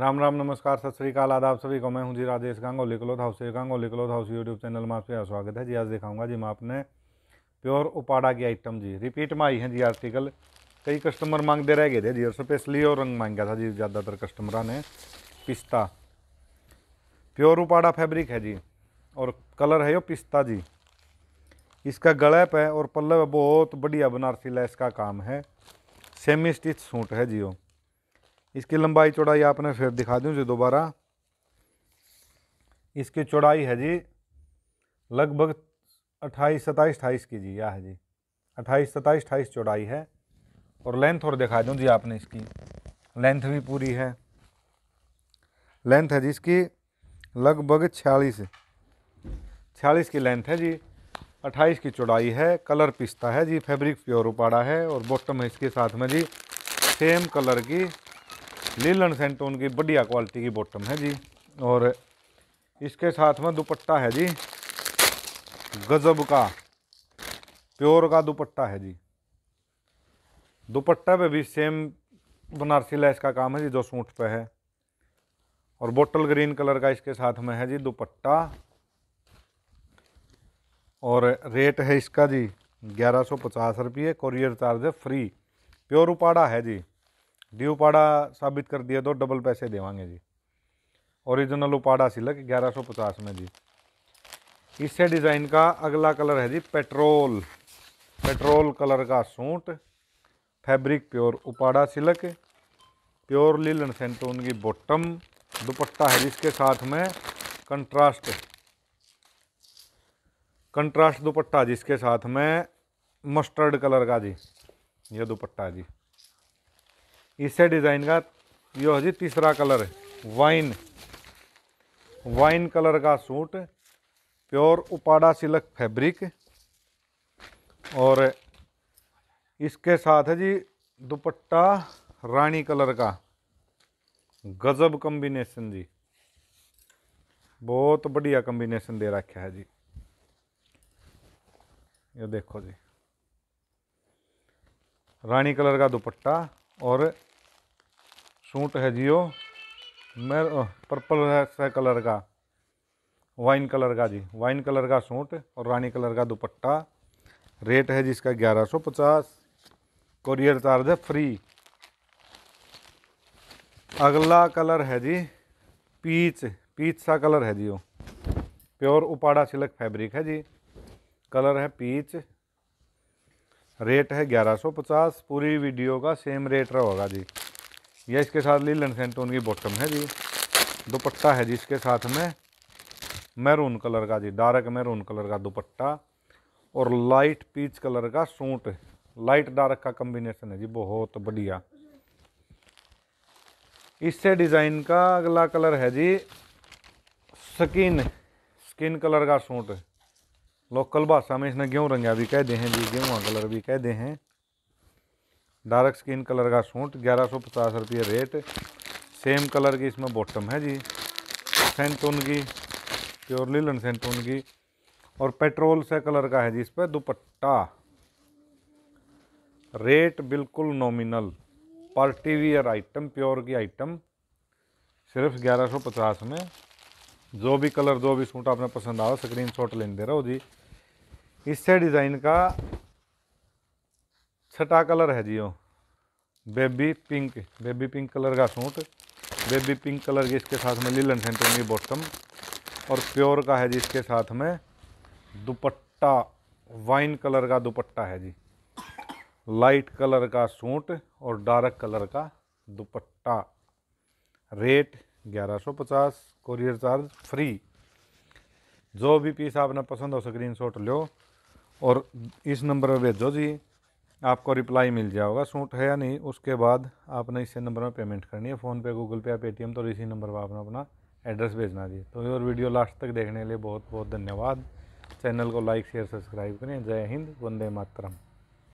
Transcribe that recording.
राम राम नमस्कार सत श्रीकाल आदाब सभी को मैं हूं जी Rajesh Gangoli cloth house Gangoli cloth house YouTube channel में आपका स्वागत है जी आज दिखाऊंगा जी मैं आपने प्योर उपाड़ा की आइटम जी रिपीट में आई है जी आर्टिकल कई कस्टमर मांगते रह गए थे जी और स्पेशली और रंग मांगा था जी ज़्यादातर कस्टमर ने पिस्ता प्योर उपाड़ा फैब्रिक है जी और कलर है यो पिस्ता जी इसका गले है और पल्लव बहुत बढ़िया बनारसी लैस का काम है सेमी स्टिच सूट है वो इसकी लंबाई चौड़ाई आपने फिर दिखा दूँ जी दोबारा इसकी चौड़ाई है जी लगभग अट्ठाईस सताईस अठाईस की जी यह है जी अट्ठाईस सताईस अठाईस चौड़ाई है और लेंथ और दिखा दूँ जी आपने इसकी लेंथ भी पूरी है लेंथ है जी इसकी लगभग छियालीस छियालीस की लेंथ है जी अट्ठाईस की चौड़ाई है कलर पिस्ता है जी फैब्रिक प्योर उपाड़ा है और बॉटम है इसके साथ में जी सेम कलर की लीलन सेंटोन की बढ़िया क्वालिटी की बॉटम है जी और इसके साथ में दुपट्टा है जी गजब का प्योर का दुपट्टा है जी दुपट्टा पे भी सेम बनारसी लैस का काम है जी जो सूट पे है और बोटल ग्रीन कलर का इसके साथ में है जी दुपट्टा और रेट है इसका जी ग्यारह सौ पचास रुपये courier charge free pure Uppada है जी ड्यूपाड़ा साबित कर दिया तो डबल पैसे देवांगे जी ओरिजिनल उपाड़ा सिलक पचास में जी इससे डिज़ाइन का अगला कलर है जी पेट्रोल पेट्रोल कलर का suit fabric pure Uppada silk pure linen सेंटोन की बॉटम दुपट्टा है जिसके साथ में कंट्रास्ट कंट्रास्ट दुपट्टा जिसके साथ में मस्टर्ड कलर का जी यह दुपट्टा जी इसे डिज़ाइन का यो है जी तीसरा कलर वाइन वाइन कलर का suit pure Uppada silk fabric और इसके साथ है जी दुपट्टा रानी कलर का गजब कम्बिनेशन जी बहुत बढ़िया कम्बिनेशन दे रखा है जी ये देखो जी रानी कलर का दुपट्टा और सूट है जियो मैं पर्पल है कलर का वाइन कलर का जी वाइन कलर का सूट और रानी कलर का दुपट्टा रेट है इसका ग्यारह सौ पचास कोरियर चार्ज है फ्री अगला कलर है जी पीच पीच सा कलर है जी वो प्योर उपाड़ा सिलक फैब्रिक है जी कलर है पीच रेट है 1150 पूरी वीडियो का सेम रेट रहा होगा जी यह इसके साथ लीलन सेंटोन की बॉटम है जी दुपट्टा है जी इसके साथ में मैरून कलर का जी डार्क मैरून कलर का दुपट्टा और लाइट पीच कलर का सूट लाइट डार्क का कम्बिनेशन है जी बहुत बढ़िया इससे डिज़ाइन का अगला कलर है जी स्किन स्किन कलर का सूट लोकल भाषा में इसने गेहूँ रंगा भी कहते हैं जी गेहूँ कलर भी कहते हैं डार्क स्किन कलर का सूट ग्यारह सौ पचास रुपये रेट सेम कलर की इसमें बॉटम है जी सेंटून की प्योर लीलन सेंटून की और पेट्रोल से कलर का है जी इस पर दुपट्टा रेट बिल्कुल nominal party wear item pure की आइटम सिर्फ ग्यारह सौ पचास में जो भी कलर जो भी सूट आपने पसंद आया स्क्रीन शॉट लेते रहो जी इससे डिज़ाइन का छठा कलर है जी वो baby pink baby pink colour का सूट बेबी पिंक कलर की इसके साथ में लीलन सेंटर बॉटम और प्योर का है जी इसके साथ में दुपट्टा वाइन कलर का दुपट्टा है जी लाइट कलर का सूट और डार्क कलर का दुपट्टा रेट 1150 कोरियर चार्ज फ्री जो भी पीस आपने पसंद हो स्क्रीन शॉट लो और इस नंबर पर भेजो जी आपको रिप्लाई मिल जाएगा सूट है या नहीं उसके बाद आपने इसे नंबर में पेमेंट करनी है फ़ोनपे गूगल पे या पेटीएम तो इसी नंबर पर आपने अपना एड्रेस भेजना जी तो और वीडियो लास्ट तक देखने के लिए बहुत बहुत धन्यवाद चैनल को लाइक शेयर सब्सक्राइब करें जय हिंद वंदे मातरम